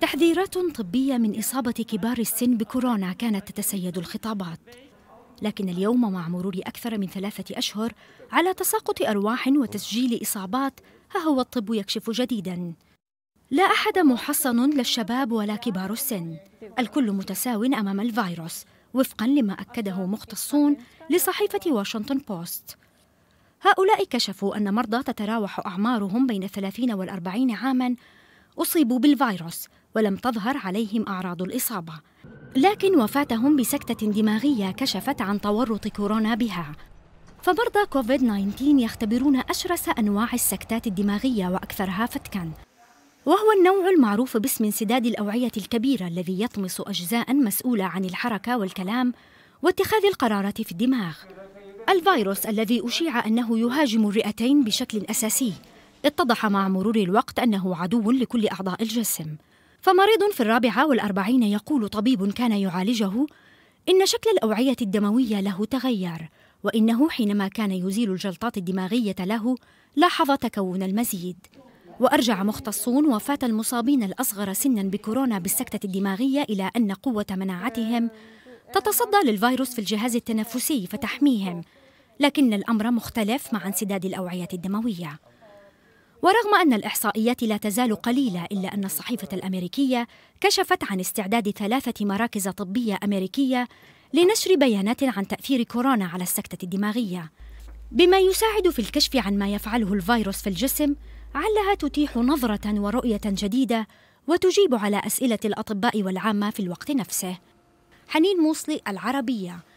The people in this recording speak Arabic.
تحذيرات طبية من إصابة كبار السن بكورونا كانت تتسيد الخطابات لكن اليوم مع مرور أكثر من ثلاثة أشهر على تساقط أرواح وتسجيل إصابات ها هو الطب يكشف جديداً لا أحد محصن لا الشباب ولا كبار السن الكل متساو أمام الفيروس وفقاً لما أكده مختصون لصحيفة واشنطن بوست هؤلاء كشفوا أن مرضى تتراوح أعمارهم بين الثلاثين والأربعين عاماً أصيبوا بالفيروس ولم تظهر عليهم أعراض الإصابة لكن وفاتهم بسكتة دماغية كشفت عن تورط كورونا بها فمرضى كوفيد-19 يختبرون أشرس أنواع السكتات الدماغية وأكثرها فتكاً وهو النوع المعروف باسم انسداد الأوعية الكبيرة الذي يطمس أجزاء مسؤولة عن الحركة والكلام واتخاذ القرارات في الدماغ الفيروس الذي أشيع أنه يهاجم الرئتين بشكل أساسي اتضح مع مرور الوقت أنه عدو لكل أعضاء الجسم فمريض في الرابعة والأربعين يقول طبيب كان يعالجه إن شكل الأوعية الدموية له تغير وإنه حينما كان يزيل الجلطات الدماغية له لاحظ تكون المزيد وأرجع مختصون وفاة المصابين الأصغر سنا بكورونا بالسكتة الدماغية إلى أن قوة مناعتهم تتصدى للفيروس في الجهاز التنفسي فتحميهم لكن الأمر مختلف مع انسداد الأوعية الدموية ورغم أن الإحصائيات لا تزال قليلة إلا أن الصحيفة الأمريكية كشفت عن استعداد ثلاثة مراكز طبية أمريكية لنشر بيانات عن تأثير كورونا على السكتة الدماغية بما يساعد في الكشف عن ما يفعله الفيروس في الجسم علها تتيح نظرة ورؤية جديدة وتجيب على أسئلة الأطباء والعامة في الوقت نفسه حنين موصلي العربية